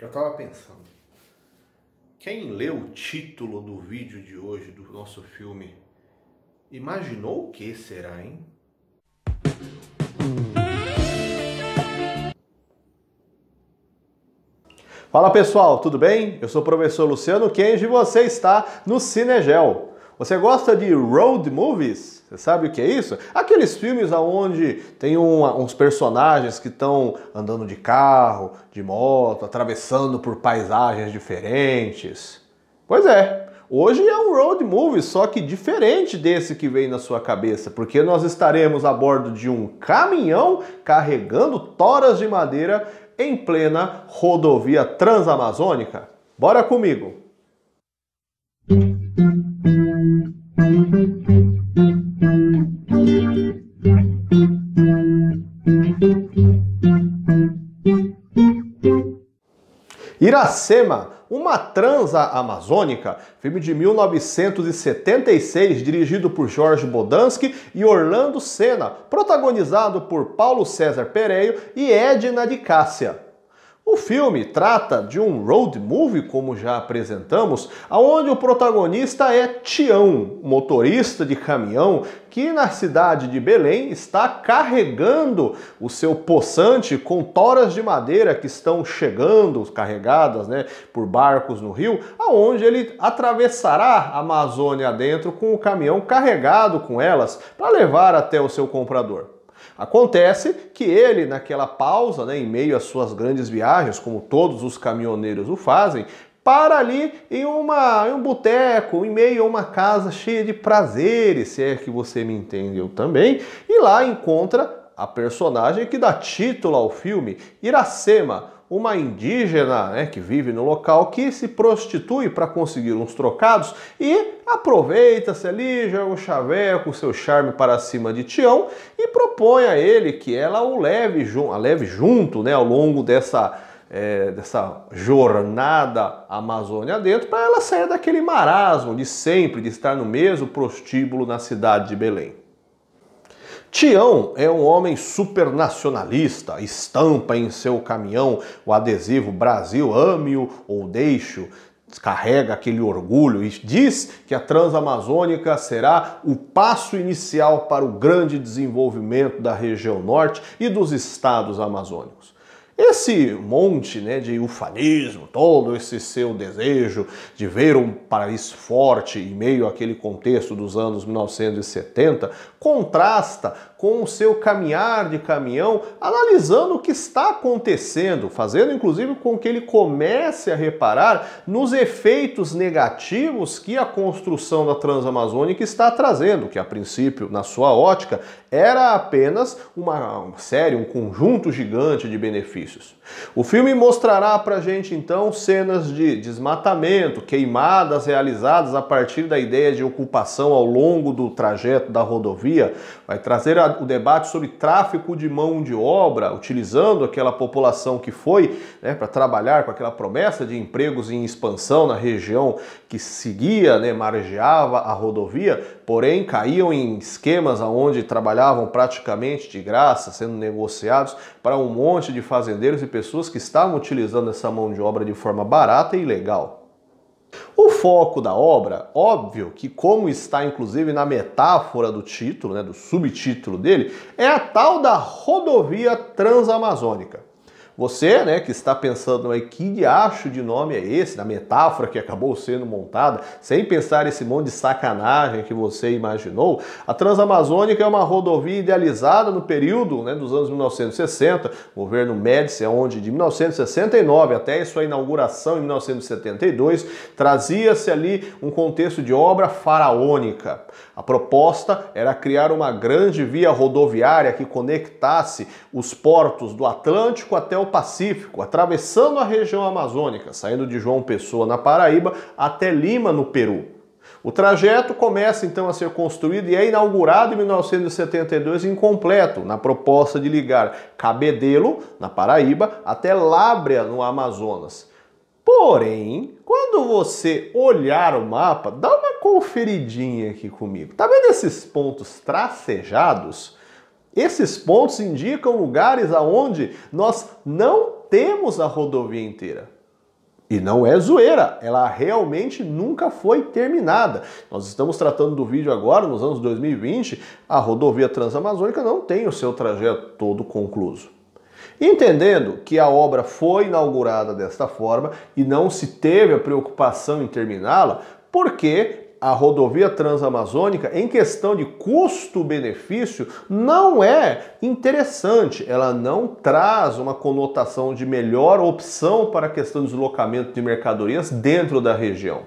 Eu estava pensando. Quem leu o título do vídeo de hoje do nosso filme imaginou o que será, hein? Fala pessoal, tudo bem? Eu sou o professor Luciano Kenji e você está no Cinegel. Você gosta de road movies? Você sabe o que é isso? Aqueles filmes onde tem uns personagens que estão andando de carro, de moto, atravessando por paisagens diferentes. Pois é, Hoje é um road movie, só que diferente desse que vem na sua cabeça, porque nós estaremos a bordo de um caminhão carregando toras de madeira em plena rodovia transamazônica. Bora comigo! Iracema, uma transa amazônica, filme de 1976, dirigido por Jorge Bodansky e Orlando Senna, protagonizado por Paulo César Pereio e Edna de Cássia. O filme trata de um road movie, como já apresentamos, aonde o protagonista é Tião, motorista de caminhão que na cidade de Belém está carregando o seu poçante com toras de madeira que estão chegando, carregadas, né, por barcos no rio, aonde ele atravessará a Amazônia dentro com o caminhão carregado com elas para levar até o seu comprador. Acontece que ele, naquela pausa, né, em meio às suas grandes viagens, como todos os caminhoneiros o fazem, para ali em, uma, em um boteco, em meio a uma casa cheia de prazeres, se é que você me entendeu também, e lá encontra a personagem que dá título ao filme, Iracema uma indígena né, que vive no local que se prostitui para conseguir uns trocados e aproveita-se ali, joga o chaveco, o seu charme para cima de Tião e propõe a ele que ela o leve, a leve junto né, ao longo dessa, é, dessa jornada Amazônia dentro para ela sair daquele marasmo de sempre, de estar no mesmo prostíbulo na cidade de Belém. Tião é um homem supernacionalista, estampa em seu caminhão o adesivo Brasil ame-o ou deixe-o, carrega aquele orgulho e diz que a Transamazônica será o passo inicial para o grande desenvolvimento da região norte e dos estados amazônicos. Esse monte né, de ufanismo, todo esse seu desejo de ver um país forte em meio àquele contexto dos anos 1970, contrasta com o seu caminhar de caminhão, analisando o que está acontecendo, fazendo inclusive com que ele comece a reparar nos efeitos negativos que a construção da Transamazônica está trazendo, que a princípio, na sua ótica, era apenas uma série, um conjunto gigante de benefícios. O filme mostrará para gente então cenas de desmatamento, queimadas realizadas a partir da ideia de ocupação ao longo do trajeto da rodovia, vai trazer o debate sobre tráfico de mão de obra, utilizando aquela população que foi né, para trabalhar com aquela promessa de empregos em expansão na região que seguia, né, margeava a rodovia, porém caíam em esquemas onde trabalhavam praticamente de graça, sendo negociados para um monte de fazendeiros fazendeiros e pessoas que estavam utilizando essa mão de obra de forma barata e ilegal. O foco da obra, óbvio que como está inclusive na metáfora do título, né, do subtítulo dele, é a tal da rodovia transamazônica. Você, né, que está pensando aí que diacho de nome é esse, da metáfora que acabou sendo montada, sem pensar esse monte de sacanagem que você imaginou, a Transamazônica é uma rodovia idealizada no período né, dos anos 1960, governo Médici, é onde de 1969 até sua inauguração em 1972, trazia-se ali um contexto de obra faraônica. A proposta era criar uma grande via rodoviária que conectasse os portos do Atlântico até o Pacífico, atravessando a região amazônica, saindo de João Pessoa, na Paraíba, até Lima, no Peru. O trajeto começa então a ser construído e é inaugurado em 1972 incompleto, na proposta de ligar Cabedelo, na Paraíba, até Lábrea, no Amazonas. Porém, quando você olhar o mapa, dá uma conferidinha aqui comigo. Tá vendo esses pontos tracejados? Esses pontos indicam lugares aonde nós não temos a rodovia inteira. E não é zoeira, ela realmente nunca foi terminada. Nós estamos tratando do vídeo agora, nos anos 2020, a rodovia transamazônica não tem o seu trajeto todo concluído. Entendendo que a obra foi inaugurada desta forma e não se teve a preocupação em terminá-la, por quê? a rodovia transamazônica, em questão de custo-benefício, não é interessante. Ela não traz uma conotação de melhor opção para a questão do deslocamento de mercadorias dentro da região.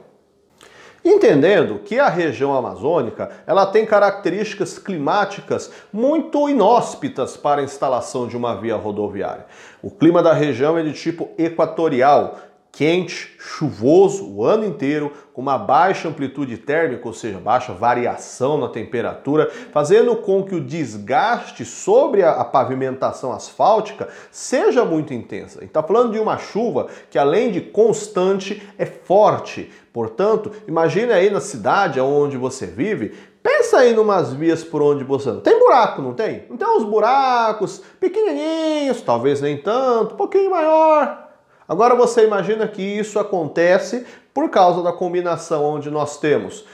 Entendendo que a região amazônica ela tem características climáticas muito inóspitas para a instalação de uma via rodoviária. O clima da região é de tipo equatorial, quente, chuvoso o ano inteiro, com uma baixa amplitude térmica, ou seja, baixa variação na temperatura, fazendo com que o desgaste sobre a pavimentação asfáltica seja muito intensa. A gente está falando de uma chuva que, além de constante, é forte. Portanto, imagine aí na cidade onde você vive, Pensa aí numas vias por onde você anda. Tem buraco, não tem? Então os buracos pequenininhos, talvez nem tanto, um pouquinho maior, Agora você imagina que isso acontece por causa da combinação onde nós temos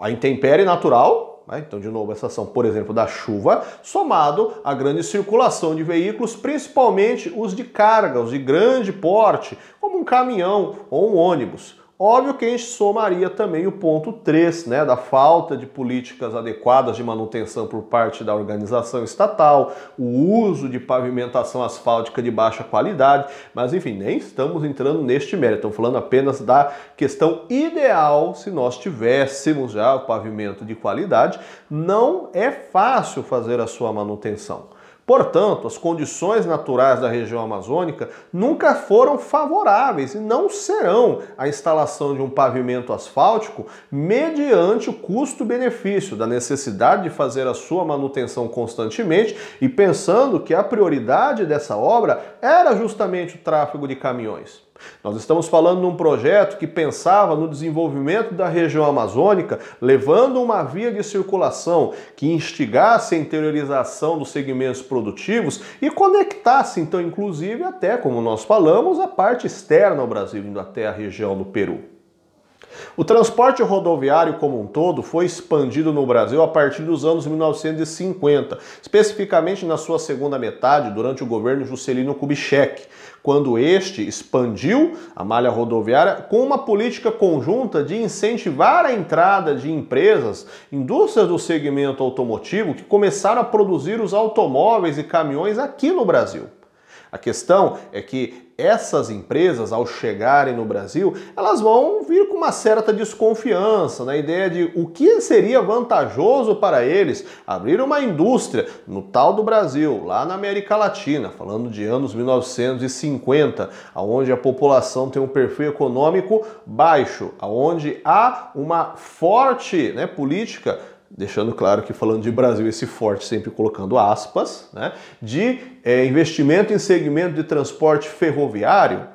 a intempérie natural, né? então de novo essa ação, por exemplo, da chuva, somado à grande circulação de veículos, principalmente os de carga, os de grande porte, como um caminhão ou um ônibus. Óbvio que a gente somaria também o ponto 3, né, da falta de políticas adequadas de manutenção por parte da organização estatal, o uso de pavimentação asfáltica de baixa qualidade, mas enfim, nem estamos entrando neste mérito, estamos falando apenas da questão ideal se nós tivéssemos já o pavimento de qualidade, não é fácil fazer a sua manutenção. Portanto, as condições naturais da região amazônica nunca foram favoráveis e não serão a instalação de um pavimento asfáltico mediante o custo-benefício da necessidade de fazer a sua manutenção constantemente e pensando que a prioridade dessa obra era justamente o tráfego de caminhões. Nós estamos falando de um projeto que pensava no desenvolvimento da região amazônica, levando uma via de circulação que instigasse a interiorização dos segmentos produtivos e conectasse, então, inclusive, até, como nós falamos, a parte externa ao Brasil, indo até a região do Peru. O transporte rodoviário como um todo foi expandido no Brasil a partir dos anos 1950, especificamente na sua segunda metade, durante o governo Juscelino Kubitschek, quando este expandiu a malha rodoviária com uma política conjunta de incentivar a entrada de empresas, indústrias do segmento automotivo que começaram a produzir os automóveis e caminhões aqui no Brasil. A questão é que essas empresas, ao chegarem no Brasil, elas vão vir com uma certa desconfiança na né? ideia de o que seria vantajoso para eles abrir uma indústria no tal do Brasil, lá na América Latina, falando de anos 1950, onde a população tem um perfil econômico baixo, onde há uma forte né, política deixando claro que falando de Brasil, esse forte sempre colocando aspas, né, de é, investimento em segmento de transporte ferroviário.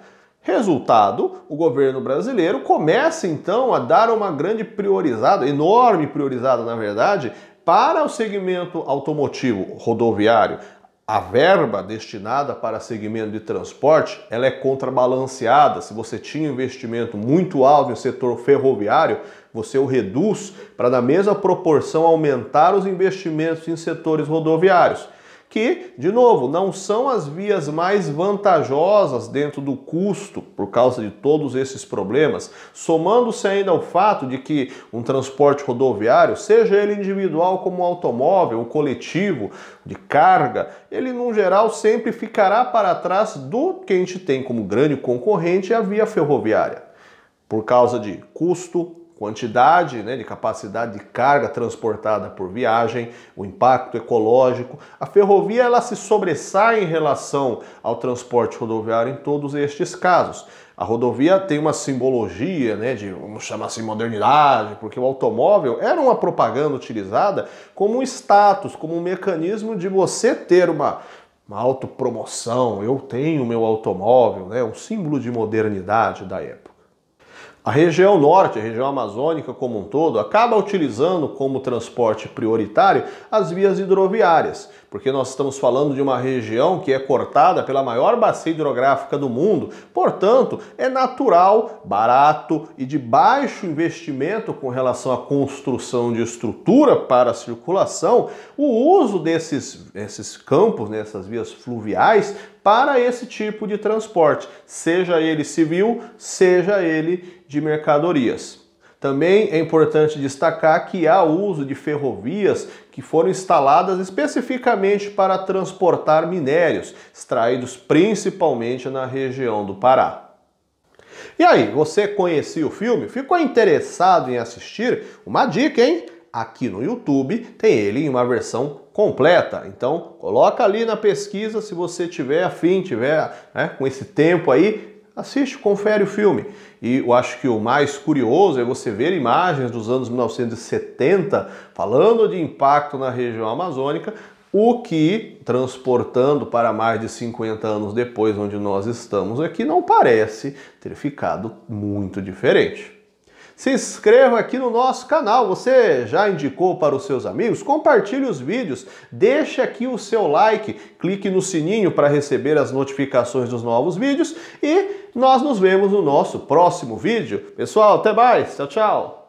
Resultado, o governo brasileiro começa então a dar uma grande priorizada, enorme priorizada na verdade, para o segmento automotivo rodoviário, a verba destinada para segmento de transporte ela é contrabalanceada. Se você tinha investimento muito alto no setor ferroviário, você o reduz para, na mesma proporção, aumentar os investimentos em setores rodoviários que, de novo, não são as vias mais vantajosas dentro do custo por causa de todos esses problemas, somando-se ainda ao fato de que um transporte rodoviário, seja ele individual como automóvel, ou coletivo de carga, ele no geral sempre ficará para trás do que a gente tem como grande concorrente a via ferroviária. Por causa de custo, quantidade né, de capacidade de carga transportada por viagem, o impacto ecológico. A ferrovia ela se sobressai em relação ao transporte rodoviário em todos estes casos. A rodovia tem uma simbologia, né, de vamos chamar assim modernidade, porque o automóvel era uma propaganda utilizada como um status, como um mecanismo de você ter uma uma autopromoção, eu tenho meu automóvel, né, um símbolo de modernidade da época. A região norte, a região amazônica como um todo, acaba utilizando como transporte prioritário as vias hidroviárias porque nós estamos falando de uma região que é cortada pela maior bacia hidrográfica do mundo, portanto, é natural, barato e de baixo investimento com relação à construção de estrutura para circulação, o uso desses campos, nessas né, vias fluviais, para esse tipo de transporte, seja ele civil, seja ele de mercadorias. Também é importante destacar que há uso de ferrovias que foram instaladas especificamente para transportar minérios, extraídos principalmente na região do Pará. E aí, você conhecia o filme? Ficou interessado em assistir? Uma dica, hein? Aqui no YouTube tem ele em uma versão completa. Então, coloca ali na pesquisa se você tiver afim, tiver né, com esse tempo aí, assiste, confere o filme. E eu acho que o mais curioso é você ver imagens dos anos 1970 falando de impacto na região amazônica, o que, transportando para mais de 50 anos depois, onde nós estamos aqui, não parece ter ficado muito diferente. Se inscreva aqui no nosso canal. Você já indicou para os seus amigos? Compartilhe os vídeos, deixe aqui o seu like, clique no sininho para receber as notificações dos novos vídeos e nós nos vemos no nosso próximo vídeo. Pessoal, até mais. Tchau, tchau.